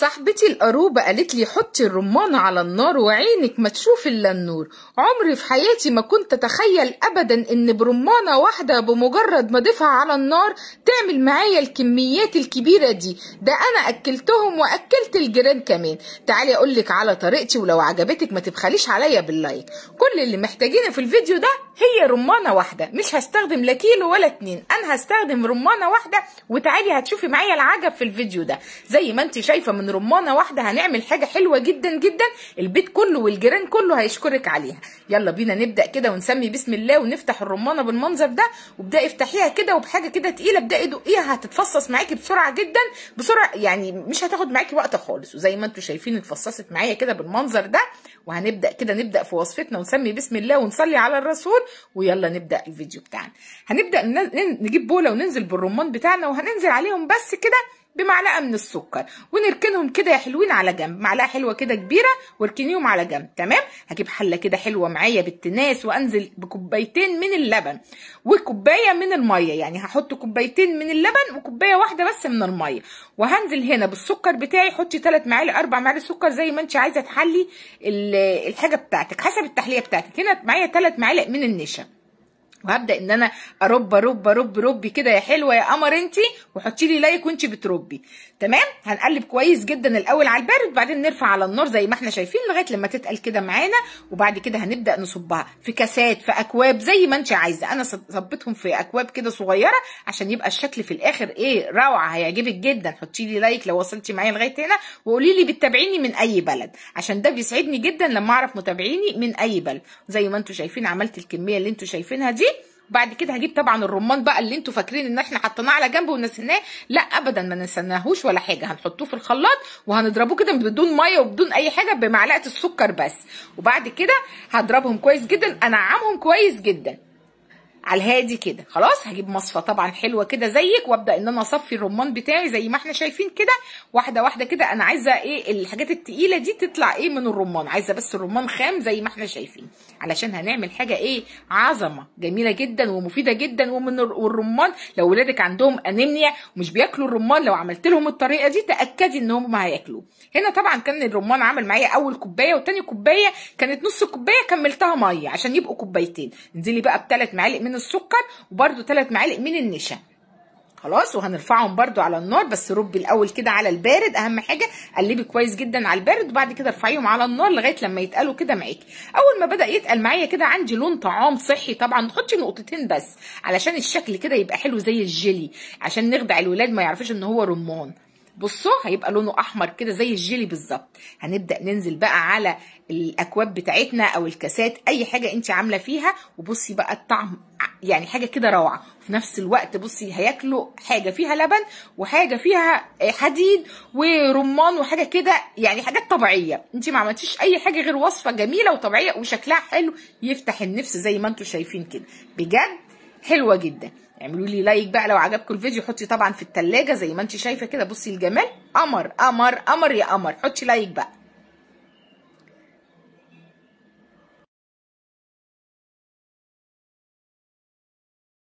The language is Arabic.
صاحبتي القروبة قالت لي حطي الرمانة على النار وعينك ما تشوف إلا النور عمري في حياتي ما كنت أتخيل أبدا إن برمانة واحدة بمجرد ما أضيفها على النار تعمل معايا الكميات الكبيرة دي ده أنا أكلتهم وأكلت الجيران كمان تعالي أقولك على طريقتي ولو عجبتك ما تبخليش عليا باللايك كل اللي محتاجينه في الفيديو ده هي رمانة واحدة مش هستخدم لا كيلو ولا اتنين انا هستخدم رمانة واحدة وتعالي هتشوفي معايا العجب في الفيديو ده زي ما انت شايفة من رمانة واحدة هنعمل حاجة حلوة جدا جدا البيت كله والجيران كله هيشكرك عليها يلا بينا نبدأ كده ونسمي بسم الله ونفتح الرمانة بالمنظر ده وابدأي افتحيها كده وبحاجة كده تقيلة ابدأي ادقيها هتتفصص معاكي بسرعة جدا بسرعة يعني مش هتاخد معاكي وقت خالص وزي ما انتوا شايفين اتفصصت معايا كده بالمنظر ده وهنبدأ كده نبدأ في وصفتنا ونسمي بسم الله ونصلي على الرسول ويلا نبدا الفيديو بتاعنا هنبدا نجيب بوله وننزل بالرمان بتاعنا وهننزل عليهم بس كده بمعلقه من السكر ونركنهم كده يا حلوين على جنب معلقه حلوه كده كبيره واركنيهم على جنب تمام هجيب حله كده حلوه معايا بالتناس وانزل بكوبايتين من اللبن وكوبايه من الميه يعني هحط كوبايتين من اللبن وكوبايه واحده بس من الميه وهنزل هنا بالسكر بتاعي حطي ثلاث معالق اربع معالق سكر زي ما انت عايزه تحلي الحاجه بتاعتك حسب التحليه بتاعتك هنا معايا ثلاث معالق من النشا وهبدا ان انا ارب ارب ارب ربي كده يا حلوه يا قمر انت وحطي لي لايك وانت بتربي تمام هنقلب كويس جدا الاول على البارد وبعدين نرفع على النار زي ما احنا شايفين لغايه لما تتقل كده معانا وبعد كده هنبدا نصبها في كاسات في اكواب زي ما انت عايزه انا صبيتهم في اكواب كده صغيره عشان يبقى الشكل في الاخر ايه روعه هيعجبك جدا حطي لي لايك لو وصلتي معايا لغايه هنا وقولي لي بتتابعيني من اي بلد عشان ده بيسعدني جدا لما اعرف متابعيني من اي بلد زي ما انتم شايفين عملت الكميه اللي انتم شايفينها دي بعد كده هجيب طبعا الرمان بقى اللي انتوا فاكرين ان احنا حطيناه على جنب ونسيناه لا ابدا ما نسيناهوش ولا حاجه هنحطوه في الخلاط وهنضربوه كده بدون ميه وبدون اي حاجه بمعلقه السكر بس وبعد كده هضربهم كويس جدا انعمهم كويس جدا على الهادي كده خلاص هجيب مصفى طبعا حلوه كده زيك وابدا ان انا اصفي الرمان بتاعي زي ما احنا شايفين كده واحده واحده كده انا عايزه ايه الحاجات التقيله دي تطلع ايه من الرمان عايزه بس الرمان خام زي ما احنا شايفين علشان هنعمل حاجه ايه عظمه جميله جدا ومفيده جدا ومن والرمان لو ولادك عندهم انيميا ومش بياكلوا الرمان لو عملت لهم الطريقه دي تاكدي ان هم هياكلوه هنا طبعا كان الرمان عمل معايا اول كوبايه وتاني كوبايه كانت نص كوبايه كملتها ميه عشان يبقوا كوبايتين انزلي بقى بثلاث معالق من السكر وبرده ثلاث معالق من النشا خلاص وهنرفعهم برده على النار بس ربي الاول كده على البارد اهم حاجه قلبي كويس جدا على البارد وبعد كده ارفعيهم على النار لغايه لما يتقلوا كده معاكي اول ما بدا يتقل معايا كده عندي لون طعام صحي طبعا حطي نقطتين بس علشان الشكل كده يبقى حلو زي الجيلي عشان نخدع الولاد ما يعرفوش ان هو رمان بصوا هيبقى لونه احمر كده زي الجيلي بالظبط هنبدا ننزل بقى على الاكواب بتاعتنا او الكاسات اي حاجه انت عامله فيها وبصي بقى الطعم يعني حاجه كده روعه وفي نفس الوقت بصي هياكلوا حاجه فيها لبن وحاجه فيها آه، حديد ورمان وحاجه كده يعني حاجات طبيعيه انت ما عملتيش اي حاجه غير وصفه جميله وطبيعيه وشكلها حلو يفتح النفس زي ما انتم شايفين كده بجد حلوه جدا اعملوا لي لايك بقى لو عجبكم الفيديو حطي طبعا في التلاجة زي ما انت شايفه كده بصي الجمال قمر قمر قمر يا قمر حطي لايك بقى